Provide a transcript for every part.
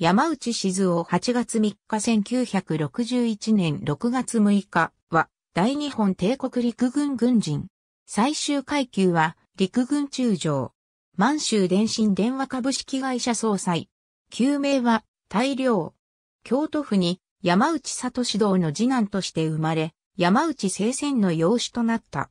山内静夫8月3日1961年6月6日は大日本帝国陸軍軍人。最終階級は陸軍中将。満州電信電話株式会社総裁。旧名は大量。京都府に山内里指道の次男として生まれ、山内聖戦の養子となった。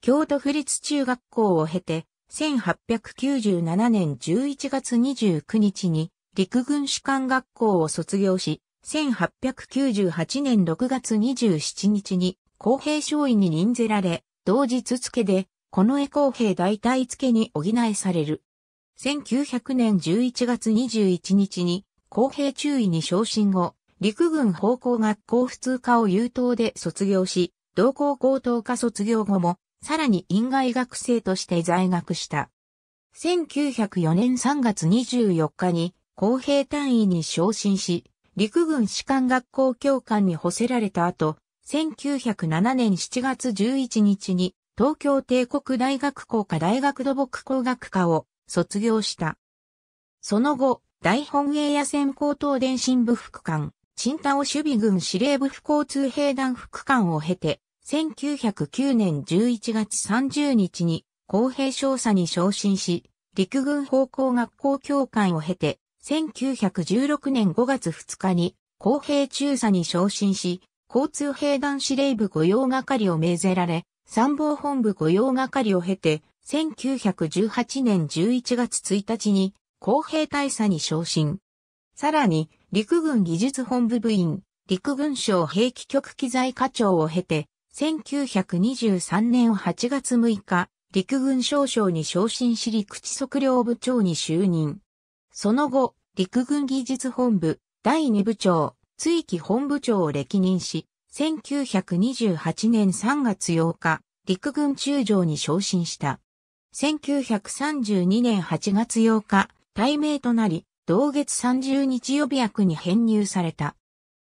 京都府立中学校を経て、1897年11月29日に陸軍士官学校を卒業し、1898年6月27日に公平省尉に任ぜられ、同日付で、この絵公平代替付に補えされる。1900年11月21日に公平中尉に昇進後、陸軍方向学校普通科を優等で卒業し、同校高等科卒業後も、さらに院外学生として在学した。1904年3月24日に公平単位に昇進し、陸軍士官学校教官に補せられた後、1907年7月11日に東京帝国大学校科大学土木工学科を卒業した。その後、大本営野戦高等電信部副官、新太尾守備軍司令部副交通兵団副官を経て、1909年11月30日に公平少佐に昇進し、陸軍方向学校教官を経て、1916年5月2日に公平中佐に昇進し、交通兵団司令部御用係を命ぜられ、参謀本部御用係を経て、1918年11月1日に公平大佐に昇進。さらに、陸軍技術本部部員、陸軍省兵器局機材課長を経て、1923年8月6日、陸軍少将に昇進し陸地測量部長に就任。その後、陸軍技術本部、第二部長、追記本部長を歴任し、1928年3月8日、陸軍中将に昇進した。1932年8月8日、大名となり、同月30日予備役に編入された。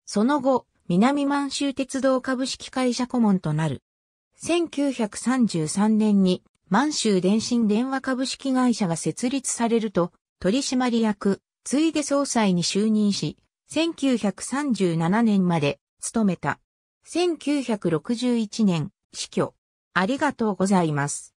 その後、南満州鉄道株式会社顧問となる。1933年に満州電信電話株式会社が設立されると、取締役、ついで総裁に就任し、1937年まで勤めた。1961年、死去。ありがとうございます。